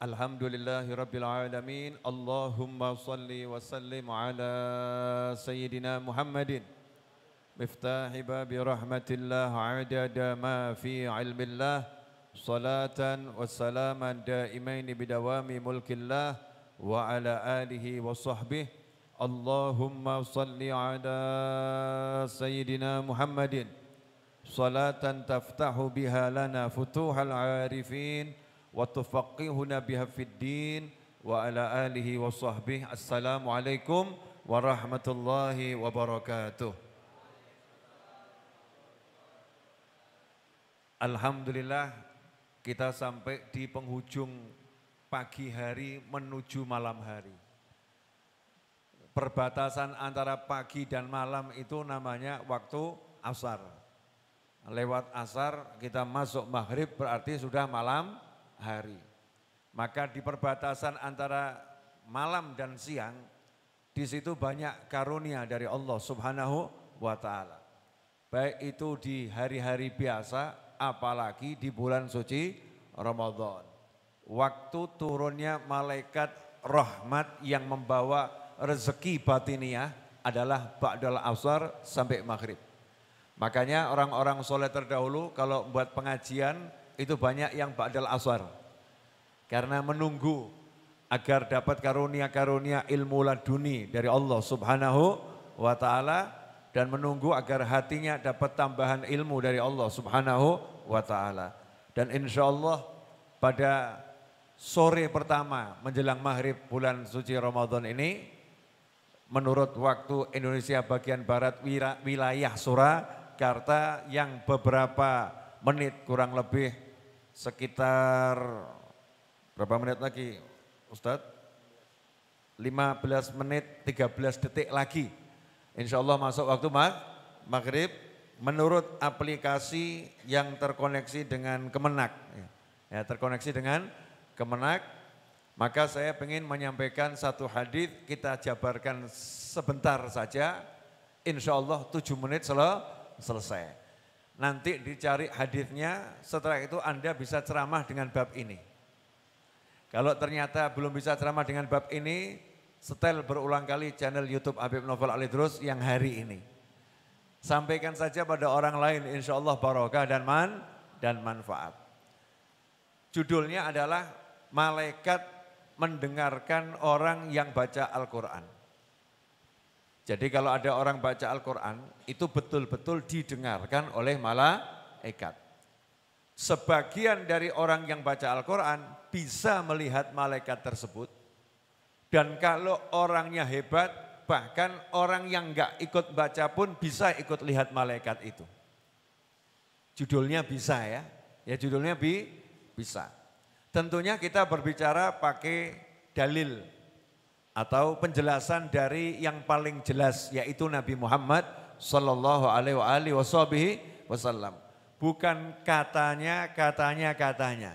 الحمد لله رب العالمين اللهم صل وسلم على سيدنا محمد مفتاح باب رحمة الله عدد ما في علم الله صلاة وسلاما دائمين بدوام ملك الله وعلى آله وصحبه اللهم صل على سيدنا محمد صلاة تفتح بها لنا فتوح العارفين wa tufaqihuna biha fid wa ala alihi wa sahbihi. Assalamualaikum warahmatullahi wabarakatuh. Alhamdulillah kita sampai di penghujung pagi hari menuju malam hari. Perbatasan antara pagi dan malam itu namanya waktu asar. Lewat asar kita masuk maghrib berarti sudah malam hari. Maka di perbatasan antara malam dan siang, di situ banyak karunia dari Allah subhanahu wa ta'ala. Baik itu di hari-hari biasa, apalagi di bulan suci Ramadan. Waktu turunnya malaikat rahmat yang membawa rezeki batiniah adalah Ba'dal Asar sampai Maghrib. Makanya orang-orang soleh terdahulu kalau buat pengajian itu banyak yang ba'dal aswar Karena menunggu agar dapat karunia-karunia ilmu laduni dari Allah subhanahu wa ta'ala dan menunggu agar hatinya dapat tambahan ilmu dari Allah subhanahu wa ta'ala. Dan insya Allah pada sore pertama menjelang maghrib bulan suci Ramadan ini menurut waktu Indonesia bagian barat wilayah Surakarta yang beberapa menit kurang lebih sekitar berapa menit lagi Ustadz? 15 menit 13 detik lagi. Insya Allah masuk waktu maghrib menurut aplikasi yang terkoneksi dengan Kemenak. Ya, terkoneksi dengan Kemenak. Maka saya ingin menyampaikan satu hadis kita jabarkan sebentar saja. Insya Allah tujuh menit selesai. Nanti dicari hadisnya, setelah itu Anda bisa ceramah dengan bab ini. Kalau ternyata belum bisa ceramah dengan bab ini, setel berulang kali channel YouTube Habib Novel Ali Alidrus yang hari ini. Sampaikan saja pada orang lain, insya Allah barokah dan man dan manfaat. Judulnya adalah malaikat mendengarkan orang yang baca Al-Quran. Jadi kalau ada orang baca Al-Quran, itu betul-betul didengarkan oleh malaikat. Sebagian dari orang yang baca Al-Quran bisa melihat malaikat tersebut. Dan kalau orangnya hebat, bahkan orang yang enggak ikut baca pun bisa ikut lihat malaikat itu. Judulnya bisa ya, ya judulnya bi, bisa. Tentunya kita berbicara pakai dalil atau penjelasan dari yang paling jelas yaitu Nabi Muhammad sallallahu alaihi wasallam. Bukan katanya, katanya, katanya.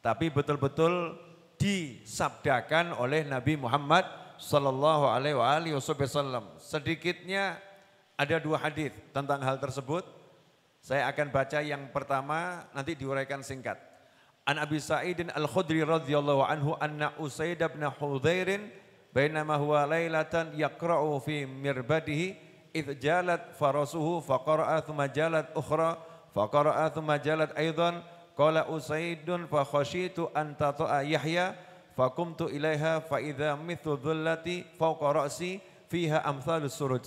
Tapi betul-betul disabdakan oleh Nabi Muhammad sallallahu alaihi wasallam. Sedikitnya ada dua hadis tentang hal tersebut. Saya akan baca yang pertama nanti diuraikan singkat. An Abi Sa'idin Al-Khudri radhiyallahu anhu anna Usaid bin Hudzairin بينما هو ليلة يقرأ في مربده إذ جالت فرسه فقرأ ثم جالت أخرى فقرأ ثم جالت أيضا قال أسيد فخشيت أن تطأ يحيى فقمت إليها فإذا مثل ذلتي فوق رأسي فيها أمثال السرج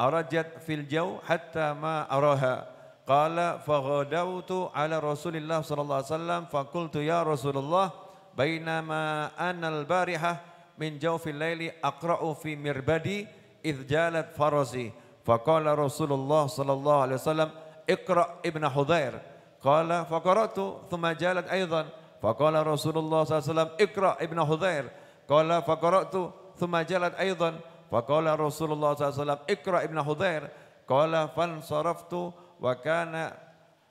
أرجت في الجو حتى ما أراها قال فغدوت على رسول الله صلى الله عليه وسلم فقلت يا رسول الله بينما أنا البارحة من جوف الليل أقرأ في مربدي إذ جالت idh فقال رسول الله صلى الله عليه وسلم اقرأ ابن حذير قال فقرأت ثم جالت أيضا فقال رسول الله صلى الله عليه وسلم اقرأ ابن حذير قال فقرأت ثم جالت أيضا فقال رسول الله صلى الله عليه وسلم اقرأ ابن حذير قال فانصرفت وكان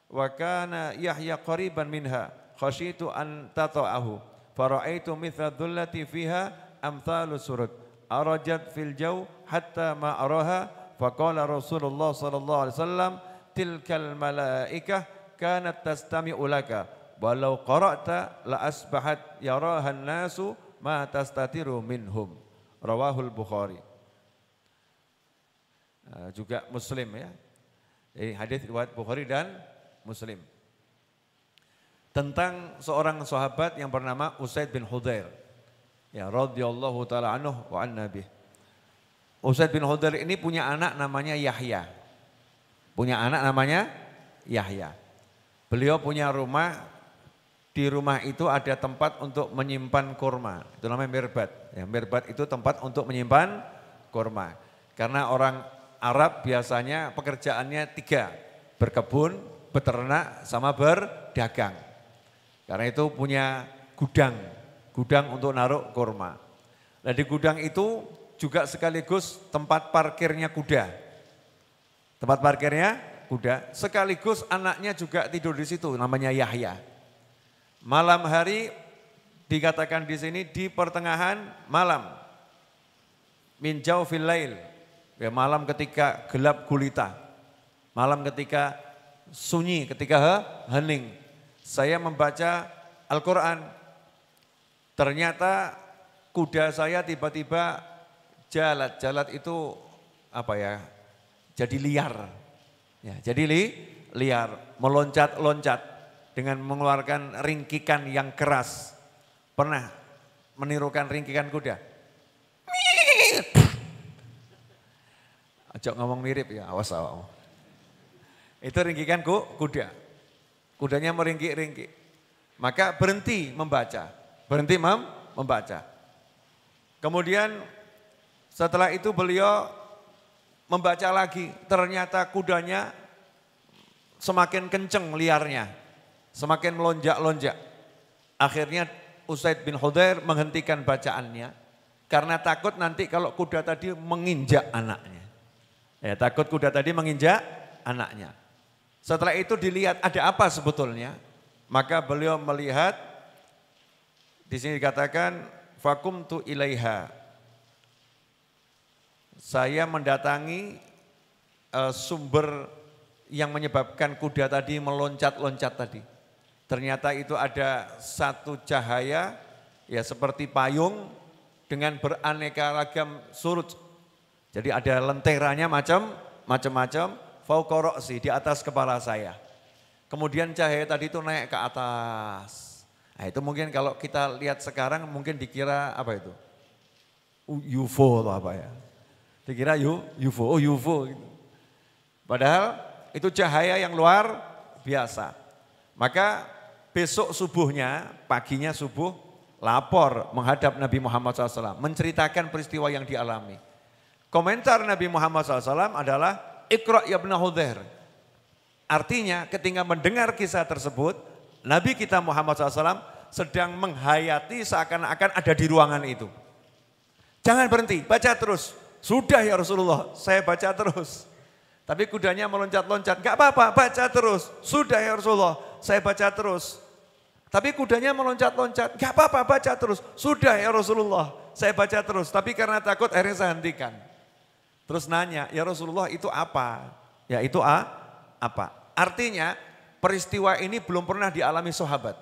وكان يحيى قريبا منها خشيت أن تطعه فرأيت مثل الذلة فيها amthalus surat. arajat fil jau hatta ma araha faqala Rasulullah sallallahu alaihi wasallam tilkal malaikah kanat tastami'u laka walau qara'ta la asbahat yaraha nasu ma tastatiru minhum rawahul bukhari ah, juga muslim ya ini hadis riwayat bukhari dan muslim tentang seorang sahabat yang bernama Usaid bin Hudair ya radhiyallahu taala anhu wa an nabi. Usaid bin Hudair ini punya anak namanya Yahya. Punya anak namanya Yahya. Beliau punya rumah di rumah itu ada tempat untuk menyimpan kurma. Itu namanya mirbat. Ya, mirbat itu tempat untuk menyimpan kurma. Karena orang Arab biasanya pekerjaannya tiga. Berkebun, beternak, sama berdagang. Karena itu punya gudang gudang untuk naruh kurma. Nah di gudang itu juga sekaligus tempat parkirnya kuda. Tempat parkirnya kuda, sekaligus anaknya juga tidur di situ namanya Yahya. Malam hari dikatakan di sini di pertengahan malam. Minjau fil lail. Ya, malam ketika gelap gulita. Malam ketika sunyi, ketika hening. Saya membaca Al-Quran Ternyata kuda saya tiba-tiba jalat. Jalat itu apa ya? Jadi liar. Ya, jadi li, liar, meloncat-loncat dengan mengeluarkan ringkikan yang keras. Pernah menirukan ringkikan kuda? Ajak ngomong mirip ya, awas awas Itu ringkikan kuda. Kudanya meringkik-ringkik. Maka berhenti membaca. Berhenti mem membaca. Kemudian setelah itu beliau membaca lagi. Ternyata kudanya semakin kenceng liarnya. Semakin melonjak-lonjak. Akhirnya Usaid bin Khudair menghentikan bacaannya. Karena takut nanti kalau kuda tadi menginjak anaknya. Ya, takut kuda tadi menginjak anaknya. Setelah itu dilihat ada apa sebetulnya. Maka beliau melihat di sini dikatakan vakum tu ilaiha. Saya mendatangi uh, sumber yang menyebabkan kuda tadi meloncat-loncat tadi. Ternyata itu ada satu cahaya ya seperti payung dengan beraneka ragam surut. Jadi ada lenteranya macam macam-macam fauqoroksi di atas kepala saya. Kemudian cahaya tadi itu naik ke atas. Nah, itu mungkin kalau kita lihat sekarang mungkin dikira apa itu? UFO atau apa ya? Dikira UFO, oh UFO. Padahal itu cahaya yang luar biasa. Maka besok subuhnya, paginya subuh, lapor menghadap Nabi Muhammad SAW, menceritakan peristiwa yang dialami. Komentar Nabi Muhammad SAW adalah, Iqra' ya Hudhair. Artinya ketika mendengar kisah tersebut, Nabi kita Muhammad SAW sedang menghayati seakan-akan ada di ruangan itu. Jangan berhenti, baca terus. Sudah ya Rasulullah, saya baca terus. Tapi kudanya meloncat-loncat, gak apa-apa, baca terus. Sudah ya Rasulullah, saya baca terus. Tapi kudanya meloncat-loncat, gak apa-apa, baca terus. Sudah ya Rasulullah, saya baca terus. Tapi karena takut akhirnya saya hentikan. Terus nanya, ya Rasulullah itu apa? Ya itu A, apa? Artinya peristiwa ini belum pernah dialami sahabat.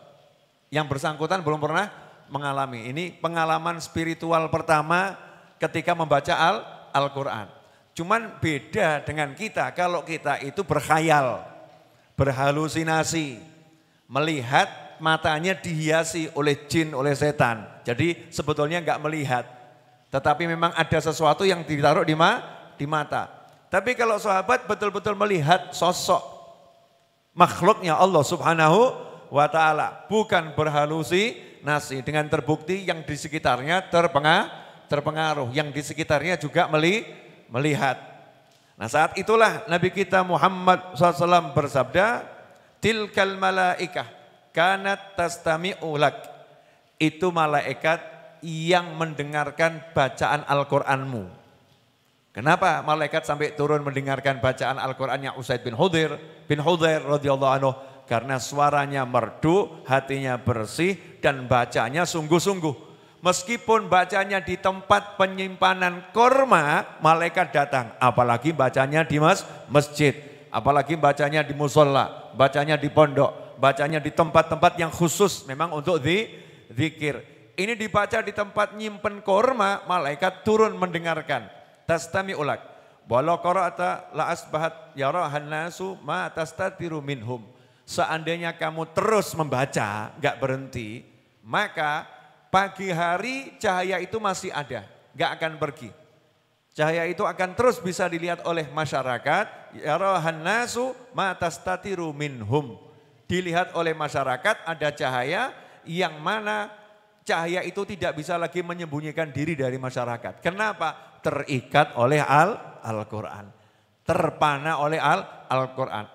Yang bersangkutan belum pernah mengalami. Ini pengalaman spiritual pertama ketika membaca Al Al-Qur'an. Cuman beda dengan kita kalau kita itu berkhayal, berhalusinasi, melihat matanya dihiasi oleh jin, oleh setan. Jadi sebetulnya nggak melihat, tetapi memang ada sesuatu yang ditaruh di, ma di mata. Tapi kalau sahabat betul-betul melihat sosok, makhluknya Allah Subhanahu wa taala, bukan berhalusi nasi dengan terbukti yang di sekitarnya terpengaruh terpengaruh, yang di sekitarnya juga meli, melihat. Nah saat itulah Nabi kita Muhammad SAW bersabda, Tilkal malaikah kanat tastami ulak. Itu malaikat yang mendengarkan bacaan Al-Quranmu. Kenapa malaikat sampai turun mendengarkan bacaan Al-Qur'annya Usaid bin Hudir bin Hudair radhiyallahu anhu karena suaranya merdu, hatinya bersih dan bacanya sungguh-sungguh. Meskipun bacanya di tempat penyimpanan korma, malaikat datang. Apalagi bacanya di mas, masjid, apalagi bacanya di musola, bacanya di pondok, bacanya di tempat-tempat yang khusus memang untuk di zikir. Ini dibaca di tempat nyimpen korma, malaikat turun mendengarkan tastami ulak. Walau qara'ata la asbahat yarahan nasu ma tastatiru minhum. Seandainya kamu terus membaca, gak berhenti, maka pagi hari cahaya itu masih ada, gak akan pergi. Cahaya itu akan terus bisa dilihat oleh masyarakat. Yarahan nasu ma tastatiru minhum. Dilihat oleh masyarakat ada cahaya yang mana cahaya itu tidak bisa lagi menyembunyikan diri dari masyarakat. Kenapa? terikat oleh Al al Terpana oleh Al al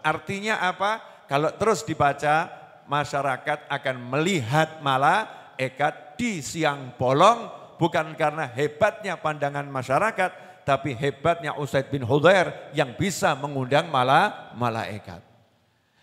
Artinya apa? Kalau terus dibaca, masyarakat akan melihat malah ekat di siang bolong bukan karena hebatnya pandangan masyarakat, tapi hebatnya Usaid bin Hudair yang bisa mengundang mala malaikat.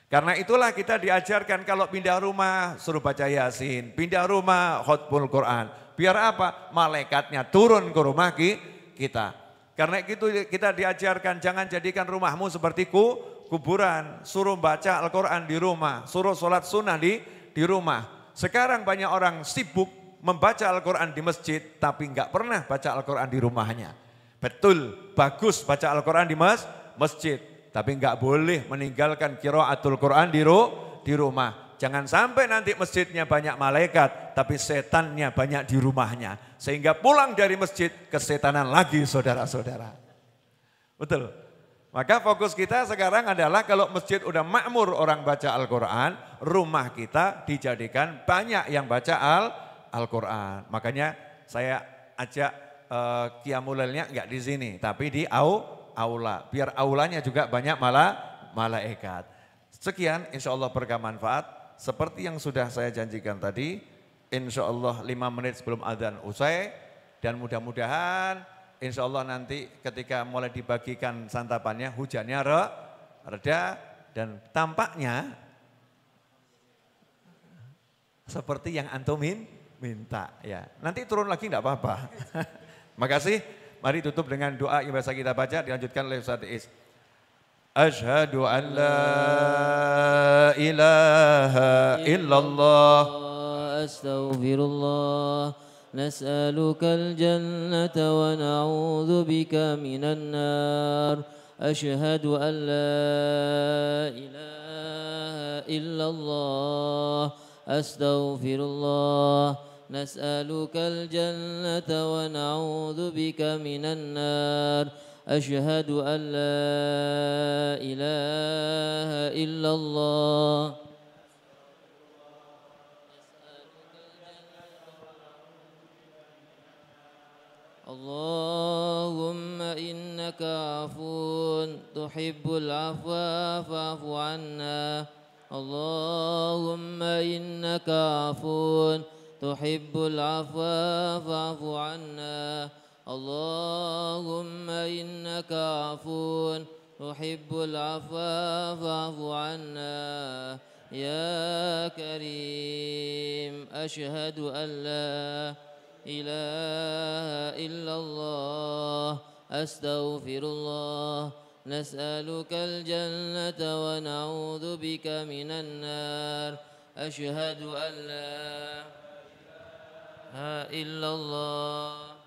Karena itulah kita diajarkan kalau pindah rumah suruh baca Yasin, pindah rumah khutbul Quran. Biar apa? Malaikatnya turun ke rumah ki, kita. Karena itu kita diajarkan jangan jadikan rumahmu seperti ku, kuburan. Suruh baca Al-Quran di rumah, suruh sholat sunnah di, di rumah. Sekarang banyak orang sibuk membaca Al-Quran di masjid tapi nggak pernah baca Al-Quran di rumahnya. Betul, bagus baca Al-Quran di mas, masjid. Tapi nggak boleh meninggalkan kiraatul Quran di, ru, di rumah. Jangan sampai nanti masjidnya banyak malaikat, tapi setannya banyak di rumahnya. Sehingga pulang dari masjid, kesetanan lagi saudara-saudara. Betul. Maka fokus kita sekarang adalah kalau masjid udah makmur orang baca Al-Quran, rumah kita dijadikan banyak yang baca Al-Quran. Makanya saya ajak uh, eh, kiamulilnya enggak di sini, tapi di au, aula. Biar aulanya juga banyak malah malaikat. Sekian insya Allah berkah seperti yang sudah saya janjikan tadi, insya Allah lima menit sebelum adzan usai, dan mudah-mudahan insya Allah nanti ketika mulai dibagikan santapannya, hujannya re, reda, dan tampaknya seperti yang antumin minta ya. Nanti turun lagi enggak apa-apa. Makasih. Mari tutup dengan doa yang biasa kita baca dilanjutkan oleh Ustaz Is. أشهد أن لا إله إلا الله أستغفر الله نسألك الجنة ونعوذ بك من النار أشهد أن لا إله إلا الله أستغفر الله نسألك الجنة ونعوذ بك من النار أشهد أن لا إله إلا الله اللهم إنك عفو تحب العفو فاعف عنا اللهم إنك عفو تحب العفو فاعف عنا اللهم إنك عفو تحب العفو فاعف عنا يا كريم أشهد أن لا إله إلا الله أستغفر الله نسألك الجنة ونعوذ بك من النار أشهد أن لا إله إلا الله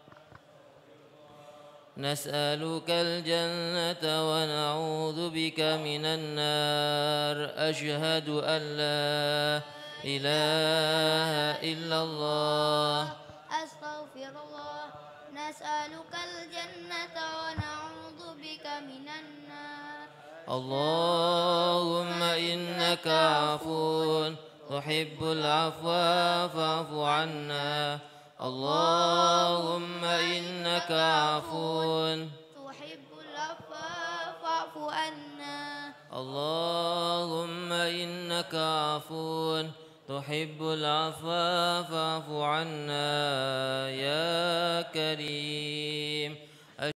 نسألك الجنة ونعوذ بك من النار أشهد أن لا إله إلا الله أستغفر الله نسألك الجنة ونعوذ بك من النار اللهم إنك عفو تحب العفو فاعف عنا اللهم إنك عفو تحب العفو فاعف عنا اللهم إنك عفو تحب العفو فاعف عنا يا كريم